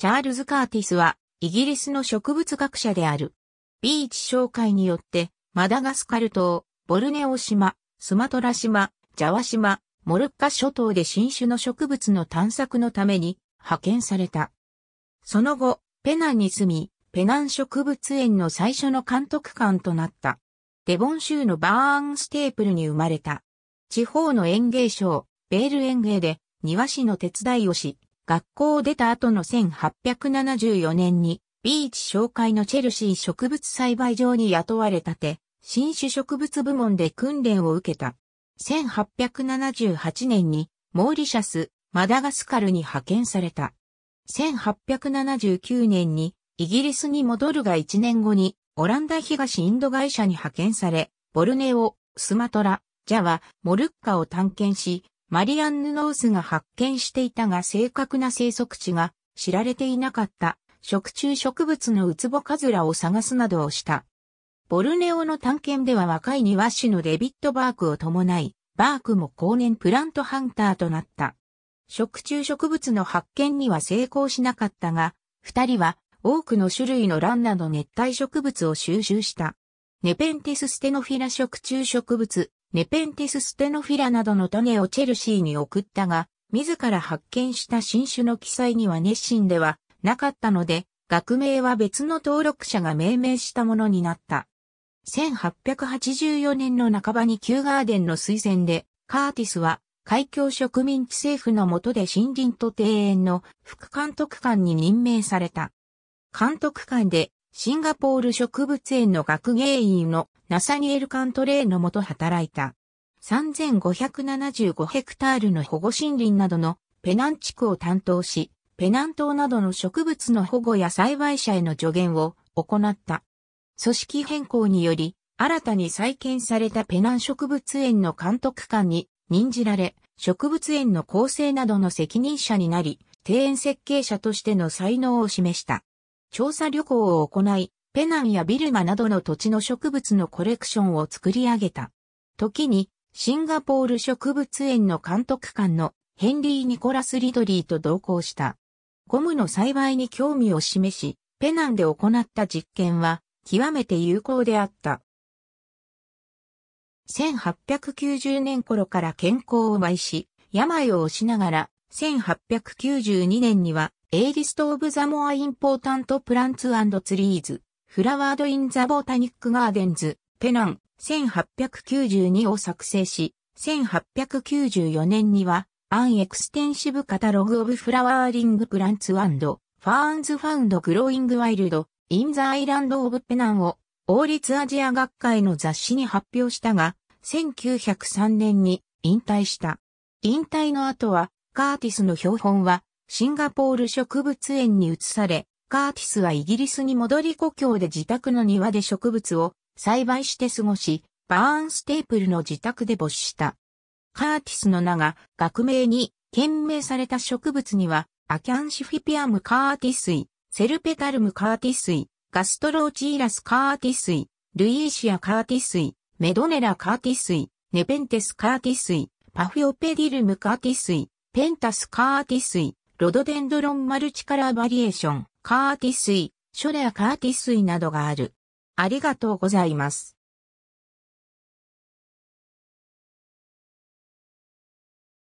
チャールズ・カーティスは、イギリスの植物学者である。ビーチ紹介によって、マダガスカル島、ボルネオ島、スマトラ島、ジャワ島、モルッカ諸島で新種の植物の探索のために派遣された。その後、ペナンに住み、ペナン植物園の最初の監督官となった。デボン州のバーンステープルに生まれた。地方の園芸賞、ベール園芸で庭師の手伝いをし、学校を出た後の1874年に、ビーチ紹介のチェルシー植物栽培場に雇われたて、新種植物部門で訓練を受けた。1878年に、モーリシャス、マダガスカルに派遣された。1879年に、イギリスに戻るが1年後に、オランダ東インド会社に派遣され、ボルネオ、スマトラ、ジャワ、モルッカを探検し、マリアンヌ・ノースが発見していたが正確な生息地が知られていなかった食虫植物のウツボカズラを探すなどをした。ボルネオの探検では若い庭師のデビット・バークを伴い、バークも後年プラントハンターとなった。食虫植物の発見には成功しなかったが、二人は多くの種類のランなど熱帯植物を収集した。ネペンテスステノフィラ食虫植物、ネペンティスステノフィラなどの種をチェルシーに送ったが、自ら発見した新種の記載には熱心ではなかったので、学名は別の登録者が命名したものになった。1884年の半ばにキューガーデンの推薦で、カーティスは海峡植民地政府の下で森林と庭園の副監督官に任命された。監督官でシンガポール植物園の学芸員のナサニエル・カントレーのもと働いた。3575ヘクタールの保護森林などのペナン地区を担当し、ペナン島などの植物の保護や栽培者への助言を行った。組織変更により、新たに再建されたペナン植物園の監督官に任じられ、植物園の構成などの責任者になり、庭園設計者としての才能を示した。調査旅行を行い、ペナンやビルマなどの土地の植物のコレクションを作り上げた。時に、シンガポール植物園の監督官のヘンリー・ニコラス・リドリーと同行した。ゴムの栽培に興味を示し、ペナンで行った実験は極めて有効であった。1890年頃から健康を害し、病を押しながら、1892年には A List of the More Important Plants and Trees, Flowered in the Botanic Gardens, ペナン、1892を作成し、1894年には、An Extensive Catalog of Flowering Plants and Ferns Found Growing Wild in the Island of ペナンを、王立アジア学会の雑誌に発表したが、1903年に引退した。引退の後は、カーティスの標本は、シンガポール植物園に移され、カーティスはイギリスに戻り故郷で自宅の庭で植物を栽培して過ごし、バーンステープルの自宅で没した。カーティスの名が学名に懸名された植物には、アキャンシフィピアムカーティスイ、セルペタルムカーティスイ、ガストローチーラスカーティスイ、ルイーシアカーティスイ、メドネラカーティスイ、ネペンテスカーティスイ、パフィオペディルムカーティスイ、ペンタスカーティスイ、ロドデンドロンマルチカラーバリエーション、カーティスイ、ショレアカーティスイなどがある。ありがとうございます。